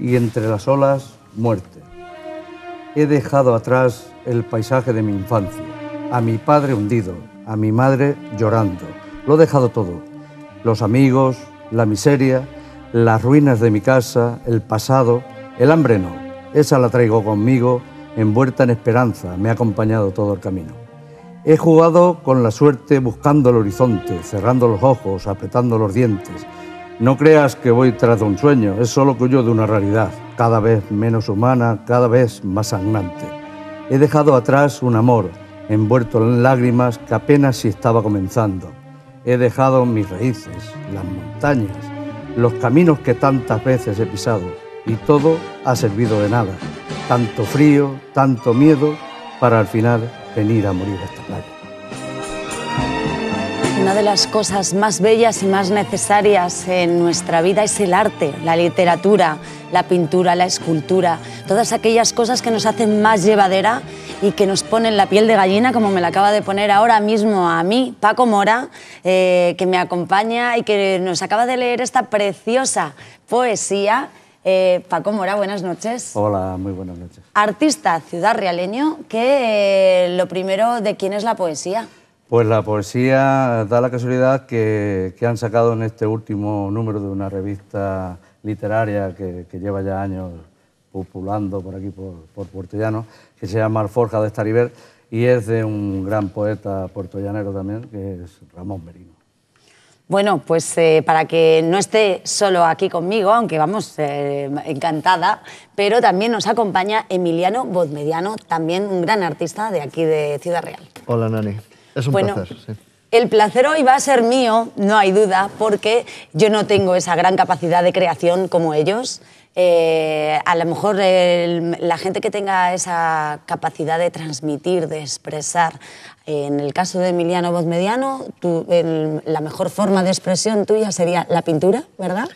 y entre las olas muerte. He dejado atrás el paisaje de mi infancia, a mi padre hundido, a mi madre llorando. Lo he dejado todo, los amigos, la miseria, las ruinas de mi casa, el pasado, el hambre no. Esa la traigo conmigo, envuelta en esperanza, me ha acompañado todo el camino. He jugado con la suerte buscando el horizonte, cerrando los ojos, apretando los dientes, no creas que voy tras de un sueño, es solo que huyo de una realidad, cada vez menos humana, cada vez más sangrante. He dejado atrás un amor, envuelto en lágrimas que apenas si estaba comenzando. He dejado mis raíces, las montañas, los caminos que tantas veces he pisado, y todo ha servido de nada. Tanto frío, tanto miedo, para al final venir a morir a esta playa. Una de las cosas más bellas y más necesarias en nuestra vida es el arte, la literatura, la pintura, la escultura, todas aquellas cosas que nos hacen más llevadera y que nos ponen la piel de gallina, como me la acaba de poner ahora mismo a mí, Paco Mora, eh, que me acompaña y que nos acaba de leer esta preciosa poesía. Eh, Paco Mora, buenas noches. Hola, muy buenas noches. Artista ciudad realeño, que eh, lo primero de quién es la poesía. Pues la poesía da la casualidad que, han sacado en este último número de una revista literaria que, lleva ya años populando por aquí, por, por Puertollano, que se llama Alforja de Estariver y es de un gran poeta puertollanero también, que es Ramón Merino. Bueno, pues eh, para que no esté solo aquí conmigo, aunque vamos, eh, encantada, pero también nos acompaña Emiliano Bodmediano, también un gran artista de aquí de Ciudad Real. Hola, Nani. Es un bueno, placer. Sí. El placer hoy va a ser mío, no hay duda, porque yo no tengo esa gran capacidad de creación como ellos. Eh, a lo mejor la gente que tenga esa capacidad de transmitir, de expresar, en el caso de Emiliano voz tú, la mejor forma de expresión tuya sería la pintura, ¿verdad?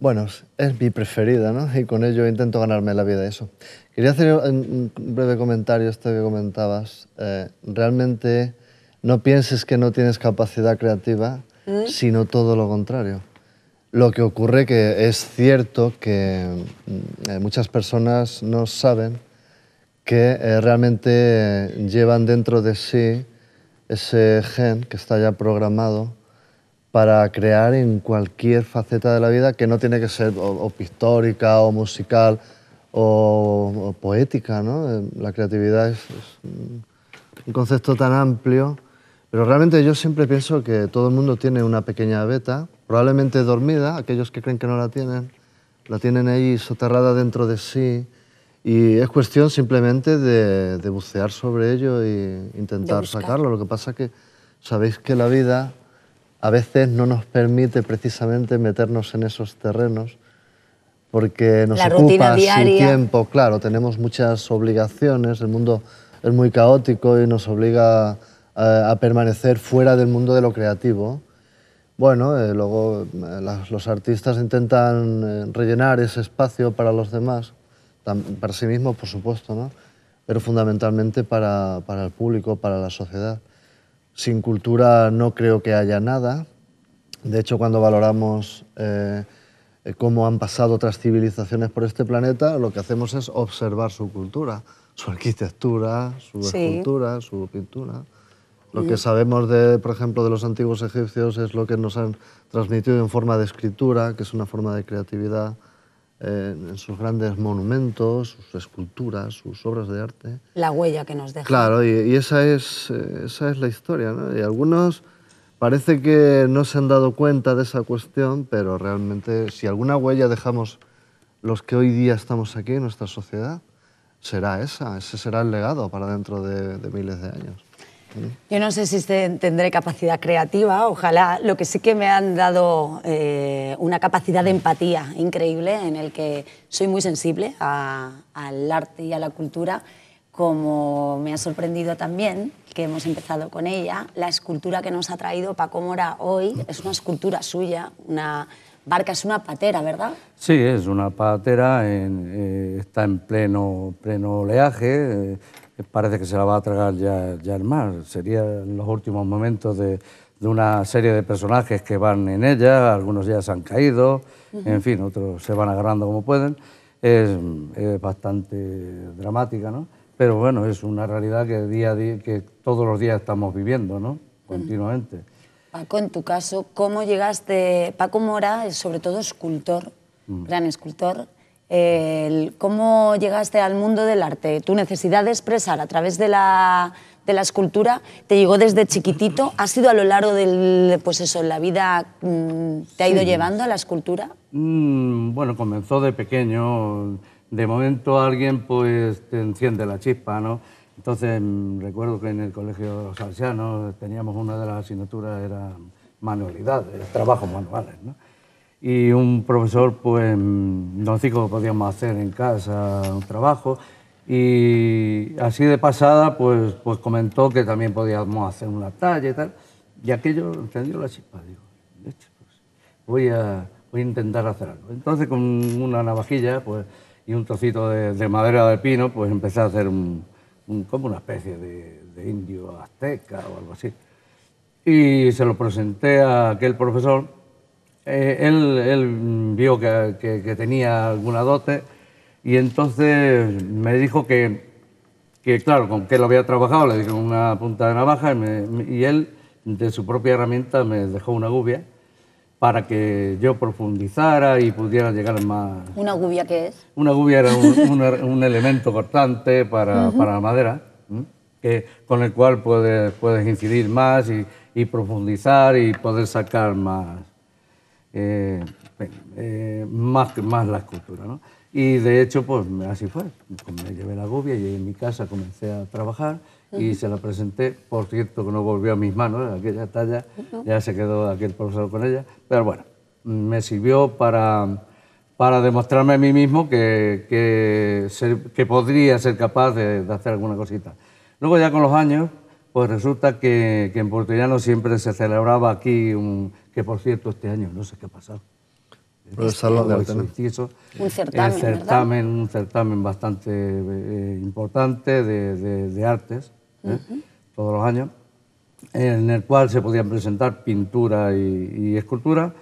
Bueno, es mi preferida, ¿no? Y con ello intento ganarme la vida, de eso. Quería hacer un breve comentario, esto que comentabas. Eh, realmente no pienses que no tienes capacidad creativa, ¿Mm? sino todo lo contrario. Lo que ocurre que es cierto que mm, eh, muchas personas no saben que eh, realmente eh, llevan dentro de sí ese gen que está ya programado para crear en cualquier faceta de la vida que no tiene que ser o, pictórica o musical o, poética. ¿no? La creatividad es un concepto tan amplio pero realmente yo siempre pienso que todo el mundo tiene una pequeña beta, probablemente dormida, aquellos que creen que no la tienen, la tienen ahí soterrada dentro de sí. Y es cuestión simplemente de, bucear sobre ello e intentar sacarlo. Lo que pasa es que sabéis que la vida a veces no nos permite precisamente meternos en esos terrenos porque nos ocupa sin tiempo. Claro, tenemos muchas obligaciones, el mundo es muy caótico y nos obliga a, permanecer fuera del mundo de lo creativo. Bueno, eh, luego eh, los artistas intentan eh, rellenar ese espacio para los demás, para sí mismos, por supuesto, ¿no? pero fundamentalmente para, para el público, para la sociedad. Sin cultura no creo que haya nada. De hecho, cuando valoramos cómo han pasado otras civilizaciones por este planeta, lo que hacemos es observar su cultura, su arquitectura, su escultura, su pintura. Lo que sabemos, de, por ejemplo, de los antiguos egipcios es lo que nos han transmitido en forma de escritura, que es una forma de creatividad, eh, en sus grandes monumentos, sus esculturas, sus obras de arte. La huella que nos deja. Claro, y, esa, es, eh, esa es la historia. ¿no? Y algunos parece que no se han dado cuenta de esa cuestión, pero realmente si alguna huella dejamos los que hoy día estamos aquí en nuestra sociedad, será esa, ese será el legado para dentro de miles de años. Yo no sé si este tendré capacidad creativa, ojalá. Lo que sí que me han dado eh, una capacidad de empatía increíble en el que soy muy sensible al arte y a la cultura, como me ha sorprendido también que hemos empezado con ella. La escultura que nos ha traído Paco Mora hoy es una escultura suya, una barca, es una patera, ¿verdad? Sí, es una patera, en, eh, está en pleno, pleno oleaje. Eh, eh, parece que se la va a tragar ya, el mar. sería Serían los últimos momentos de, de, una serie de personajes que van en ella, algunos ya se han caído, en fin, otros se van agarrando como pueden. Es, bastante dramática, ¿no? Pero bueno, es una realidad que, día a día, que todos los días estamos viviendo, ¿no? Continuamente. Paco, en tu caso, ¿cómo llegaste? Paco Mora, sobre todo escultor, mm. gran escultor, cómo llegaste al mundo del arte, tu necesidad de expresar a través de la, de la escultura, te llegó desde chiquitito, ha sido a lo largo del, pues eso, la vida, mm, ¿te ha ido llevando a la escultura? Mm, bueno, comenzó de pequeño, de momento alguien pues te enciende la chispa, ¿no? Entonces mm, recuerdo que en el colegio de los ancianos teníamos una de las asignaturas, era manualidad, trabajos manuales, ¿no? y un profesor, pues mm, que podíamos hacer en casa un trabajo y así de pasada, pues, pues comentó que también podíamos hacer una talla y tal. Y aquello encendió la chispa, digo, pues, voy, a, voy a intentar hacer algo. Entonces con una navajilla pues, y un trocito de, madera de pino, pues empecé a hacer un, como una especie de, de indio azteca o algo así. Y se lo presenté a aquel profesor eh, él, vio que, tenía alguna dote y entonces me dijo que, claro, con qué lo había trabajado, le dije una punta de navaja y, él de su propia herramienta me dejó una gubia para que yo profundizara y pudiera llegar más... ¿Una gubia qué es? Una gubia era un, elemento cortante para, la madera, que, con el cual puedes, puedes incidir más y profundizar y poder sacar más, eh, eh, más, más la escultura. ¿no? Y de hecho, pues así fue. Me llevé la gobia, y en mi casa, comencé a trabajar y se la presenté. Por cierto, que no volvió a mis manos, aquella talla, ya se quedó aquel profesor con ella. Pero bueno, me sirvió para, para demostrarme a mí mismo que, que, podría ser capaz de, hacer alguna cosita. Luego ya con los años, pues resulta que, en Puerto siempre se celebraba aquí un, que por cierto este año no sé qué ha pasado. el Un certamen, un certamen bastante eh, importante de, de, artes, ¿eh? todos los años, en el cual se podían presentar pintura y, escultura.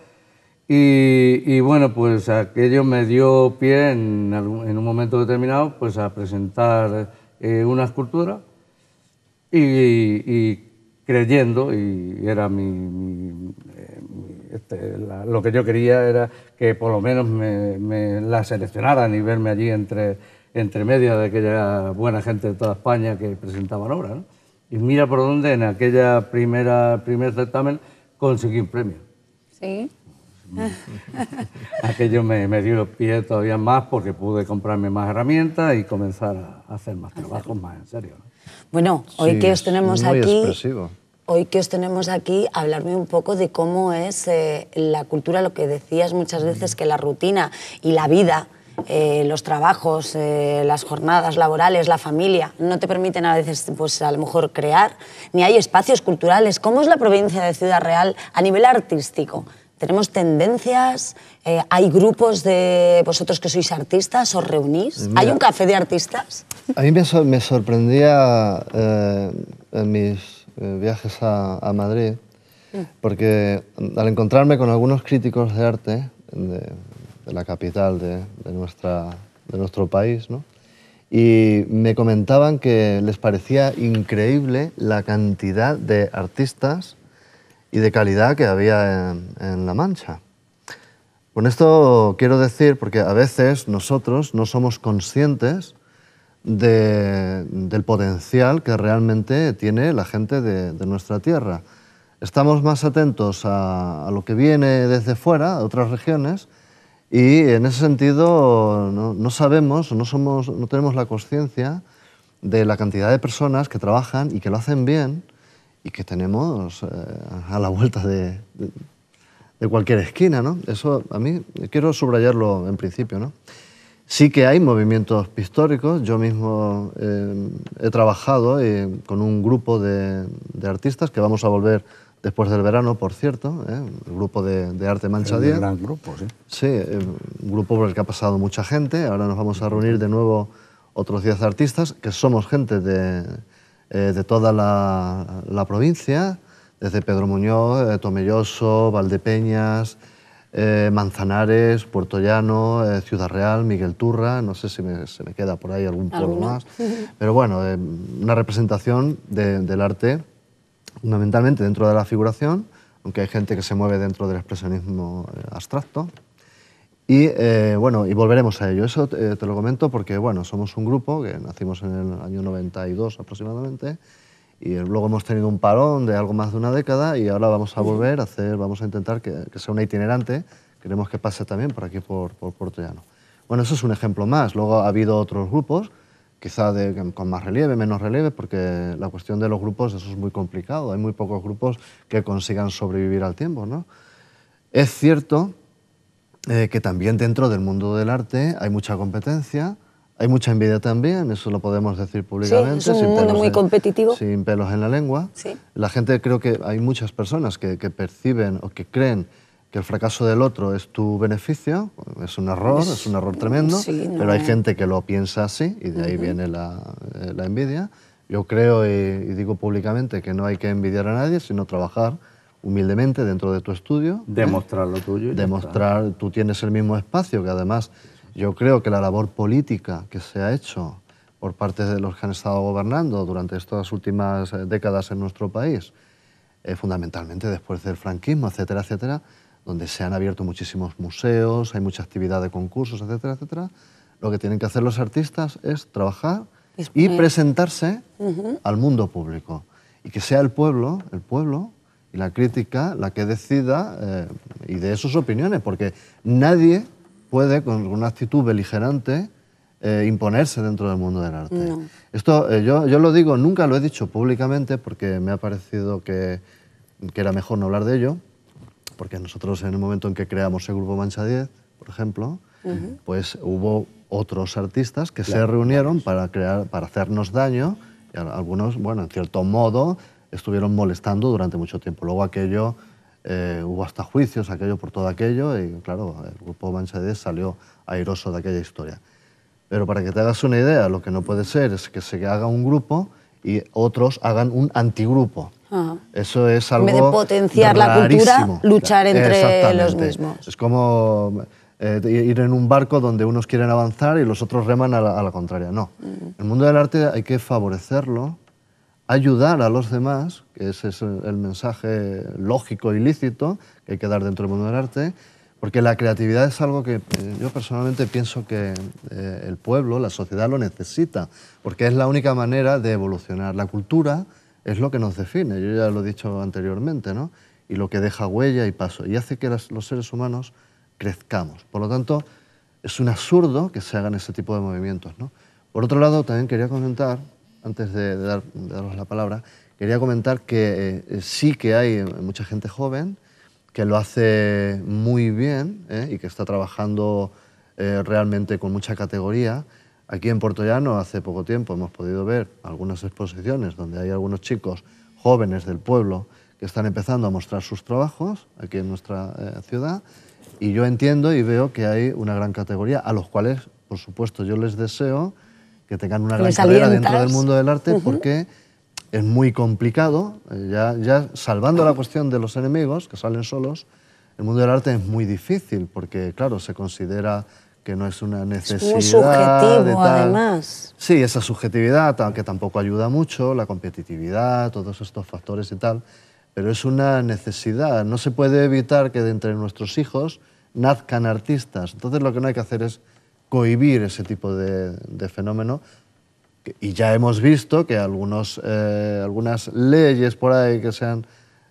Y, bueno, pues aquello me dio pie en, un momento determinado pues a presentar eh, una escultura y, creyendo, y era mi, este, lo que yo quería era que por lo menos me, la seleccionaran y verme allí entre, entre medias de aquella buena gente de toda España que presentaban obras. Y mira por dónde en aquella primera primer certamen conseguí un premio. Sí. Aquello me, me, dio pie todavía más porque pude comprarme más herramientas y comenzar a hacer más trabajos más en serio. Bueno, hoy que os tenemos aquí hoy que os tenemos aquí, hablarme un poco de cómo es eh, la cultura, lo que decías muchas veces, que la rutina y la vida, eh, los trabajos, eh, las jornadas laborales, la familia, no te permiten a veces, pues a lo mejor, crear, ni hay espacios culturales. ¿Cómo es la provincia de Ciudad Real a nivel artístico? ¿Tenemos tendencias? ¿Hay grupos de vosotros que sois artistas? ¿Os reunís? ¿Hay un café de artistas? A mí me, me sorprendía en mis eh, viajes a, Madrid, mm. porque al encontrarme con algunos críticos de arte de, la capital de, nuestra, de nuestro país, y me comentaban que les parecía increíble la cantidad de artistas y de calidad que había en, La Mancha. Con esto quiero decir, porque a veces nosotros no somos conscientes del potencial que realmente tiene la gente de, nuestra tierra. Estamos más atentos a, lo que viene desde fuera, de otras regiones, y en ese sentido no, sabemos, no, somos, no tenemos la conciencia de la cantidad de personas que trabajan y que lo hacen bien y que tenemos eh, a la vuelta de, de, cualquier esquina. ¿no? Eso a mí quiero subrayarlo en principio. ¿no? Sí que hay movimientos pictóricos. Yo mismo eh, he trabajado eh, con un grupo de, artistas que vamos a volver después del verano, por cierto, eh, el grupo de, Arte Mancha Día. Un gran grupo, sí. Sí, un grupo por el que ha pasado mucha gente. Ahora nos vamos a reunir de nuevo otros 10 artistas, que somos gente de, toda la, la, provincia, desde Pedro Muñoz, Tomelloso, Valdepeñas, eh, Manzanares, Puerto Llano, eh, Ciudad Real, Miguel Turra, no sé si se me queda por ahí algún pueblo más, pero bueno, eh, una representación del arte fundamentalmente dentro de la figuración, aunque hay gente que se mueve dentro del expresionismo abstracto. Y bueno, y volveremos a ello. Eso te, te lo comento porque bueno, somos un grupo que nacimos en el año 92 aproximadamente y luego hemos tenido un parón de algo más de una década y ahora vamos a volver a hacer, vamos a intentar que, sea una itinerante, queremos que pase también por aquí, por, por Puerto Bueno, eso es un ejemplo más, luego ha habido otros grupos, quizá con más relieve, menos relieve, porque la cuestión de los grupos eso es muy complicado, hay muy pocos grupos que consigan sobrevivir al tiempo. ¿no? Es cierto eh, que también dentro del mundo del arte hay mucha competencia, hay mucha envidia también, eso lo podemos decir públicamente. Sí, es un mundo muy competitivo. Sin pelos en la lengua. La gente creo que hay muchas personas que, perciben o que creen que el fracaso del otro es tu beneficio, es un error, es, un error tremendo, pero hay gente que lo piensa así y de ahí viene eh, la, envidia. Yo creo y, digo públicamente que no hay que envidiar a nadie, sino trabajar humildemente dentro de tu estudio. ¿eh? Demostrar lo tuyo. Demostrar, tú tienes el mismo espacio que además yo creo que la labor política que se ha hecho por parte de los que han estado gobernando durante estas últimas eh, décadas en nuestro país, fundamentalmente después del franquismo, etcétera, etcétera, donde se han abierto muchísimos museos, hay mucha actividad de concursos, etcétera, etcétera, lo que tienen que hacer los artistas es trabajar y presentarse al mundo público. Y que sea el pueblo, el pueblo y la crítica la que decida eh, y de sus opiniones, porque nadie puede, con una actitud beligerante, eh, imponerse dentro del mundo del arte. Esto eh, yo, yo, lo digo, nunca lo he dicho públicamente porque me ha parecido que, era mejor no hablar de ello, porque nosotros en el momento en que creamos el grupo Mancha 10, por ejemplo, pues hubo otros artistas que se reunieron para, crear, para hacernos daño y algunos, bueno, en cierto modo, estuvieron molestando durante mucho tiempo. Luego aquello eh, hubo hasta juicios, aquello por todo aquello, y claro, el grupo Mancha salió airoso de aquella historia. Pero para que te hagas una idea, lo que no puede ser es que se haga un grupo y otros hagan un antigrupo. Ah. Eso es algo. En vez de potenciar la cultura, luchar entre los mismos. Es como eh, ir en un barco donde unos quieren avanzar y los otros reman a la, contraria. No. Mm. El mundo del arte hay que favorecerlo ayudar a los demás, que ese es el mensaje lógico y lícito que hay que dar dentro del mundo del arte, porque la creatividad es algo que eh, yo personalmente pienso que eh, el pueblo, la sociedad lo necesita, porque es la única manera de evolucionar. La cultura es lo que nos define, yo ya lo he dicho anteriormente, ¿no? y lo que deja huella y paso, y hace que los seres humanos crezcamos. Por lo tanto, es un absurdo que se hagan ese tipo de movimientos. ¿no? Por otro lado, también quería comentar antes de, daros la palabra, quería comentar que eh, eh, sí que hay mucha gente joven que lo hace muy bien eh, y que está trabajando realmente con mucha categoría. Aquí en Portollano hace poco tiempo hemos podido ver algunas exposiciones donde hay algunos chicos jóvenes del pueblo que están empezando a mostrar sus trabajos aquí en nuestra ciudad y yo entiendo y veo que hay una gran categoría a los cuales, por supuesto, yo les deseo que tengan una gran carrera dentro del mundo del arte, porque es muy complicado, eh, ya, ya salvando la cuestión de los enemigos que salen solos, el mundo del arte es muy difícil, porque claro, se considera que no es una necesidad. Es muy subjetivo, además. Sí, esa subjetividad, aunque tampoco ayuda mucho, la competitividad, todos estos factores y tal, pero es una necesidad. No se puede evitar que de entre nuestros hijos nazcan artistas. Entonces lo que no hay que hacer es cohibir ese tipo de, fenómeno. Y ya hemos visto que algunos, eh, algunas leyes por ahí que se han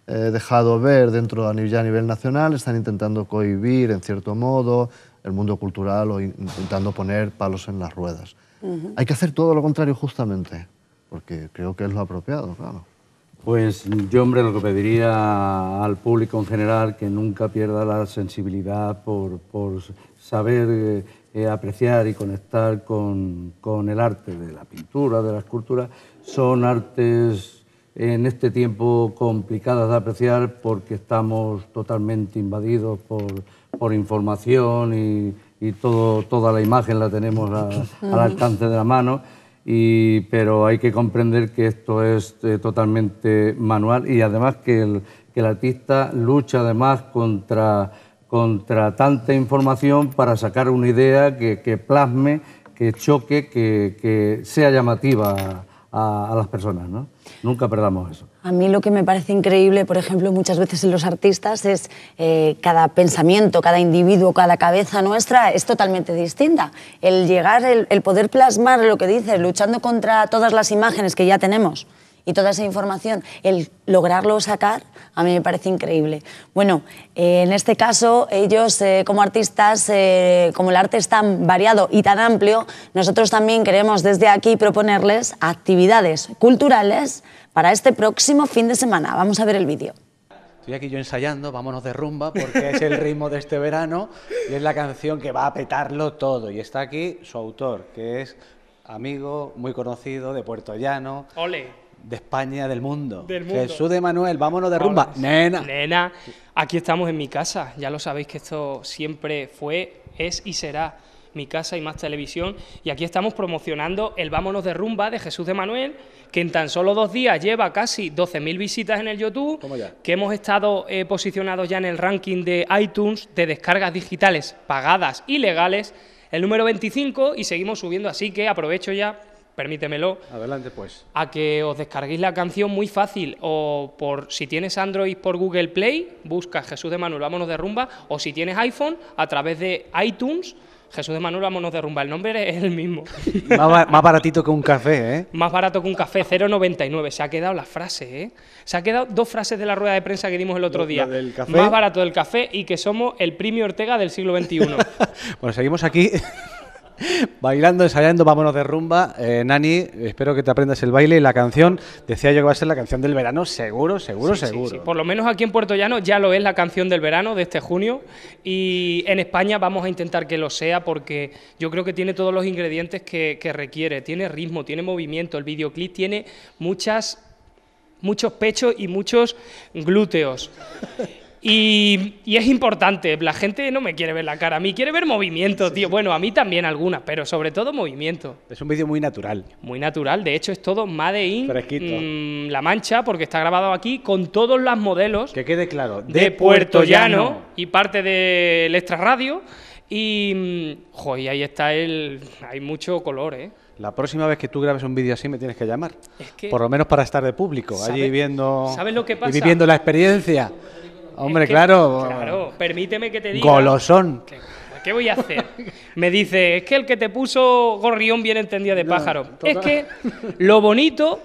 eh, dejado ver dentro a nivel, ya a nivel nacional están intentando cohibir, en cierto modo, el mundo cultural o intentando poner palos en las ruedas. Hay que hacer todo lo contrario justamente, porque creo que es lo apropiado, claro. Pues yo, hombre, lo que pediría al público en general, que nunca pierda la sensibilidad por, por saber eh, eh, apreciar y conectar con, el arte de la pintura, de la escultura, son artes en este tiempo complicadas de apreciar porque estamos totalmente invadidos por, información y, todo, toda la imagen la tenemos al alcance de la mano. pero hay que comprender que esto es eh, totalmente manual y además que el, que el artista lucha además contra contra tanta información para sacar una idea que, que plasme, que choque, que, que sea llamativa a, las personas. ¿no? Nunca perdamos eso. A mí lo que me parece increíble, por ejemplo, muchas veces en los artistas es eh, cada pensamiento, cada individuo, cada cabeza nuestra es totalmente distinta. El llegar, el, el poder plasmar lo que dices, luchando contra todas las imágenes que ya tenemos y toda esa información, el lograrlo sacar, a mí me parece increíble. Bueno, eh, en este caso, ellos eh, como artistas, eh, como el arte es tan variado y tan amplio, nosotros también queremos desde aquí proponerles actividades culturales para este próximo fin de semana. Vamos a ver el vídeo. Estoy aquí yo ensayando, vámonos de rumba, porque es el ritmo de este verano y es la canción que va a petarlo todo. Y está aquí su autor, que es amigo muy conocido de Puerto Llano. Ole de España, del mundo. Jesús de Manuel, vámonos de rumba. Nena. Nena, aquí estamos en mi casa. Ya lo sabéis que esto siempre fue, es y será mi casa y más televisión. Y aquí estamos promocionando el Vámonos de Rumba de Jesús de Manuel, que en tan solo dos días lleva casi 12.000 visitas en el YouTube, que hemos estado eh, posicionados ya en el ranking de iTunes de descargas digitales pagadas y legales, el número 25, y seguimos subiendo. Así que aprovecho ya permítemelo. Adelante, pues. A que os descarguéis la canción muy fácil. O por si tienes Android por Google Play, busca Jesús de Manuel, vámonos de rumba. O si tienes iPhone, a través de iTunes. Jesús de Manuel, vámonos de rumba. El nombre es el mismo. Más, baratito que un café, ¿eh? Más barato que un café, 0,99. Se ha quedado la frase, ¿eh? Se ha quedado dos frases de la rueda de prensa que dimos el otro día. Del café. Más barato del café y que somos el premio Ortega del siglo XXI. bueno, seguimos aquí. Bailando, ensayando, vámonos de rumba. Eh, Nani, espero que te aprendas el baile y la canción. Decía yo que va a ser la canción del verano, seguro, seguro, seguro. Sí, Por lo menos aquí en Puerto Llano ya lo es la canción del verano de este junio. Y en España vamos a intentar que lo sea porque yo creo que tiene todos los ingredientes que, requiere. Tiene ritmo, tiene movimiento. El videoclip tiene muchas muchos pechos y muchos glúteos. Y, es importante, la gente no me quiere ver la cara, a mí quiere ver movimiento, tío. Bueno, a mí también algunas, pero sobre todo movimiento. Es un vídeo muy natural. Muy natural, de hecho es todo Made in mm, La Mancha, porque está grabado aquí con todos los modelos. Que quede claro, de, Puerto, Llano, y parte del Extra Radio. Y, mm, joder, ahí está el... hay mucho color, ¿eh? La próxima vez que tú grabes un vídeo así me tienes que llamar. Por lo menos para estar de público, allí viendo... ¿Sabes lo que pasa? viviendo la experiencia. Hombre, claro. Claro, permíteme que te diga. Golosón. Pues, ¿Qué voy a hacer? Me dice, es que el que te puso gorrión bien entendía de pájaro. es que lo bonito,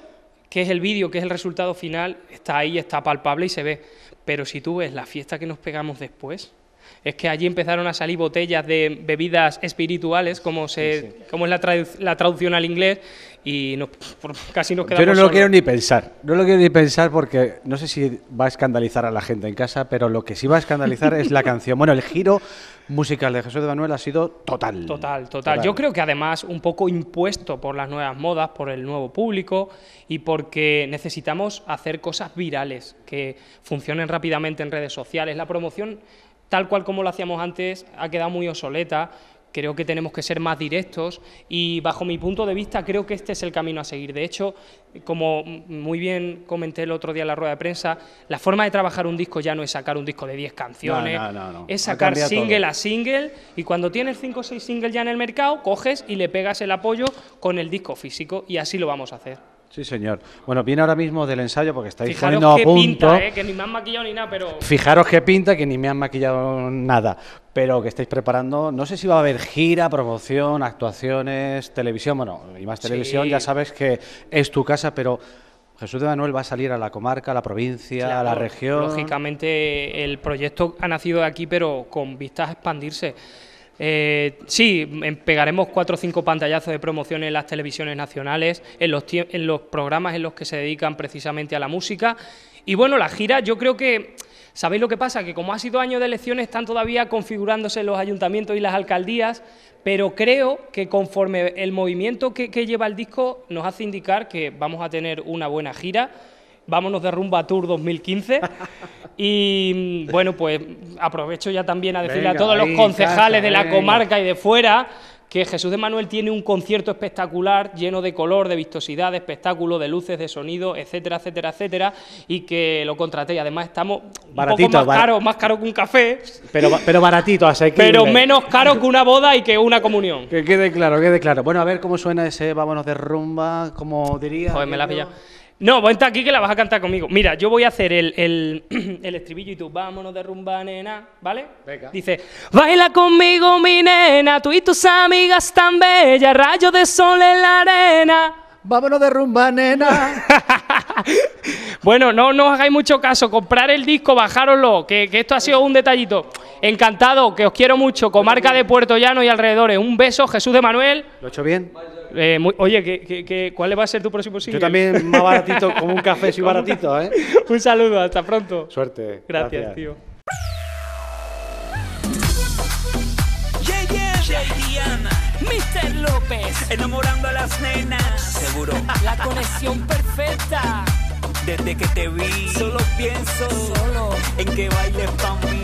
que es el vídeo, que es el resultado final, está ahí, está palpable y se ve. Pero si tú ves la fiesta que nos pegamos después, es que allí empezaron a salir botellas de bebidas espirituales, como, se, como es la, la, traducción al inglés, y casi nos quedamos Yo no lo quiero ni pensar, no lo quiero ni pensar porque no sé si va a escandalizar a la gente en casa, pero lo que sí va a escandalizar es la canción. Bueno, el giro musical de Jesús de Manuel ha sido total. Total, total. total. Yo creo que además un poco impuesto por las nuevas modas, por el nuevo público y porque necesitamos hacer cosas virales que funcionen rápidamente en redes sociales. La promoción tal cual como lo hacíamos antes ha quedado muy obsoleta Creo que tenemos que ser más directos y bajo mi punto de vista creo que este es el camino a seguir. De hecho, como muy bien comenté el otro día en la rueda de prensa, la forma de trabajar un disco ya no es sacar un disco de 10 canciones, es sacar single a single y cuando tienes 5 o 6 singles ya en el mercado, coges y le pegas el apoyo con el disco físico y así lo vamos a hacer. Sí, señor. Bueno, viene ahora mismo del ensayo porque estáis Fijaros a punto. Pinta, eh, que ni me han maquillado ni nada, pero. Fijaros qué pinta, que ni me han maquillado nada. Pero que estáis preparando, no sé si va a haber gira, promoción, actuaciones, televisión. Bueno, y más televisión, ya sabes que es tu casa, pero Jesús de Manuel va a salir a la comarca, a la provincia, a la región. Lógicamente, el proyecto ha nacido de aquí, pero con vistas a expandirse. Eh, sí, em, pegaremos cuatro o cinco pantallazos de promoción en las televisiones nacionales, en los, programas en los que se dedican precisamente a la música. Y bueno, la gira yo creo que... ¿Sabéis lo que pasa? Que como ha sido año de elecciones, están todavía configurándose los ayuntamientos y las alcaldías, pero creo que conforme el movimiento que lleva el disco nos hace indicar que vamos a tener una buena gira Vámonos de Rumba Tour 2015. Y mm, bueno, pues aprovecho ya también a decirle a todos los concejales de la comarca y de fuera que Jesús de Manuel tiene un concierto espectacular, lleno de color, de vistosidad, de espectáculo, de luces, de sonido, etcétera, etcétera, etcétera, y que lo contraté. Además, estamos un poco más caro, más caro que un café. Pero, pero baratito, que Pero menos caro que una boda y que una comunión. Que quede claro, quede claro. Bueno, a ver cómo suena ese Vámonos de rumba, como diría. Joder, me la no, vente aquí que la vas a cantar conmigo. Mira, yo voy a hacer el, el, el estribillo y tú, vámonos de rumba, nena, ¿vale? Venga. Dice, baila conmigo, mi nena, tú y tus amigas tan bellas, rayos de sol en la arena. Vámonos de rumba, nena. bueno, no, no os hagáis mucho caso. Comprar el disco, bajároslo, que, que esto ha sido un detallito. Encantado, que os quiero mucho. Comarca de Puerto Llano y alrededores. Un beso, Jesús de Manuel. ¿Lo he hecho bien? Eh, oye, ¿qué, cuál va a ser tu próximo single? Yo también más baratito, como un café, soy baratito, ¿eh? un saludo, hasta pronto. Suerte. Gracias, tío. enamorando a las nenas. Seguro. La conexión perfecta. Desde que te vi, solo pienso solo en que bailes para mí.